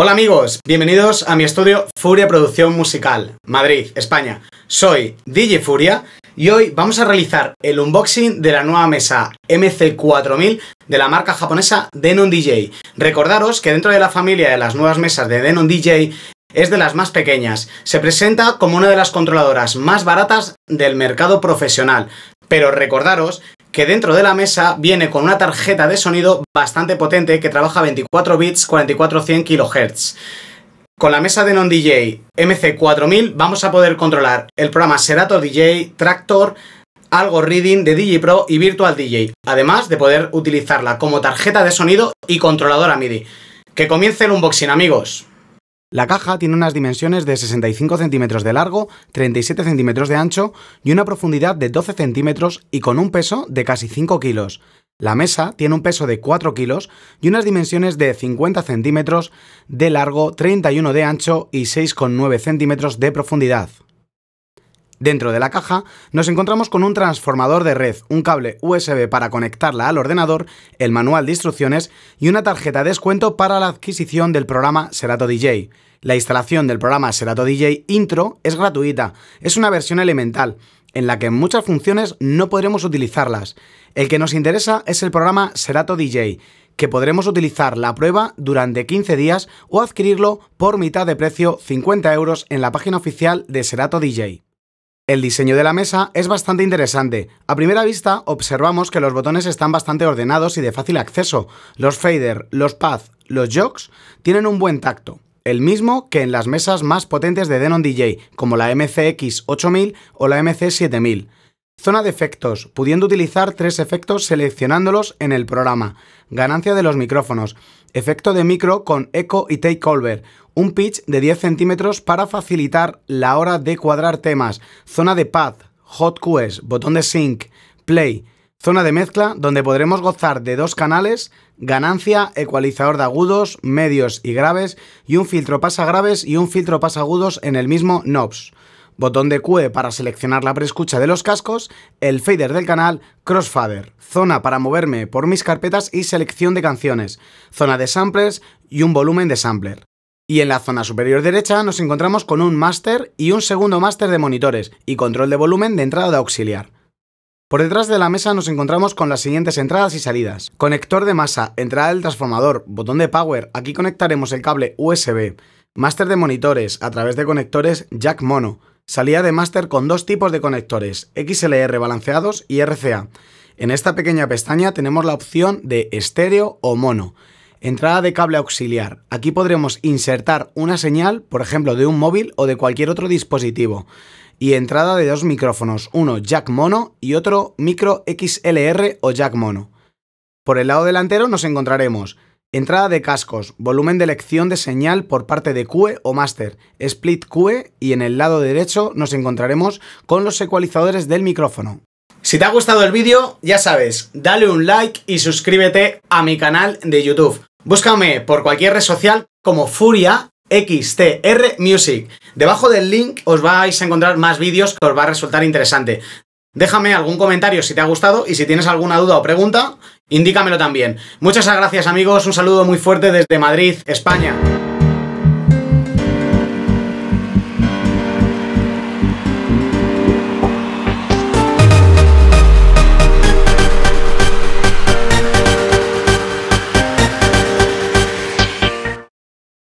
Hola amigos, bienvenidos a mi estudio Furia Producción Musical, Madrid, España. Soy DJ Furia y hoy vamos a realizar el unboxing de la nueva mesa MC4000 de la marca japonesa Denon DJ. Recordaros que dentro de la familia de las nuevas mesas de Denon DJ es de las más pequeñas. Se presenta como una de las controladoras más baratas del mercado profesional. Pero recordaros que dentro de la mesa viene con una tarjeta de sonido bastante potente que trabaja 24 bits, 44, kHz. Con la mesa de Non DJ MC4000 vamos a poder controlar el programa Serato DJ, Tractor, algo Reading de DJ Pro y Virtual DJ, además de poder utilizarla como tarjeta de sonido y controladora MIDI. Que comience el unboxing, amigos. La caja tiene unas dimensiones de 65 centímetros de largo, 37 centímetros de ancho y una profundidad de 12 centímetros y con un peso de casi 5 kilos. La mesa tiene un peso de 4 kilos y unas dimensiones de 50 centímetros de largo, 31 de ancho y 6,9 centímetros de profundidad. Dentro de la caja nos encontramos con un transformador de red, un cable USB para conectarla al ordenador, el manual de instrucciones y una tarjeta de descuento para la adquisición del programa Serato DJ. La instalación del programa Serato DJ Intro es gratuita, es una versión elemental, en la que muchas funciones no podremos utilizarlas. El que nos interesa es el programa Serato DJ, que podremos utilizar la prueba durante 15 días o adquirirlo por mitad de precio 50 euros en la página oficial de Serato DJ. El diseño de la mesa es bastante interesante. A primera vista observamos que los botones están bastante ordenados y de fácil acceso. Los fader, los pads, los jogs tienen un buen tacto, el mismo que en las mesas más potentes de Denon DJ, como la MCX 8000 o la MC 7000. Zona de efectos, pudiendo utilizar tres efectos seleccionándolos en el programa. Ganancia de los micrófonos, efecto de micro con eco y over, un pitch de 10 centímetros para facilitar la hora de cuadrar temas, zona de pad, hot cues, botón de sync, play, zona de mezcla donde podremos gozar de dos canales, ganancia, ecualizador de agudos, medios y graves y un filtro pasa graves y un filtro pasa agudos en el mismo knobs botón de QE para seleccionar la preescucha de los cascos, el fader del canal, crossfader, zona para moverme por mis carpetas y selección de canciones, zona de samplers y un volumen de sampler. Y en la zona superior derecha nos encontramos con un master y un segundo master de monitores y control de volumen de entrada de auxiliar. Por detrás de la mesa nos encontramos con las siguientes entradas y salidas. Conector de masa, entrada del transformador, botón de power, aquí conectaremos el cable USB, master de monitores a través de conectores jack mono, Salía de máster con dos tipos de conectores, XLR balanceados y RCA. En esta pequeña pestaña tenemos la opción de estéreo o mono. Entrada de cable auxiliar. Aquí podremos insertar una señal, por ejemplo, de un móvil o de cualquier otro dispositivo. Y entrada de dos micrófonos, uno jack mono y otro micro XLR o jack mono. Por el lado delantero nos encontraremos Entrada de cascos, volumen de elección de señal por parte de QE o Master, split QE y en el lado derecho nos encontraremos con los ecualizadores del micrófono. Si te ha gustado el vídeo, ya sabes, dale un like y suscríbete a mi canal de YouTube. Búscame por cualquier red social como Furia XTR Music. Debajo del link os vais a encontrar más vídeos que os va a resultar interesante. Déjame algún comentario si te ha gustado y si tienes alguna duda o pregunta, indícamelo también. Muchas gracias amigos, un saludo muy fuerte desde Madrid, España.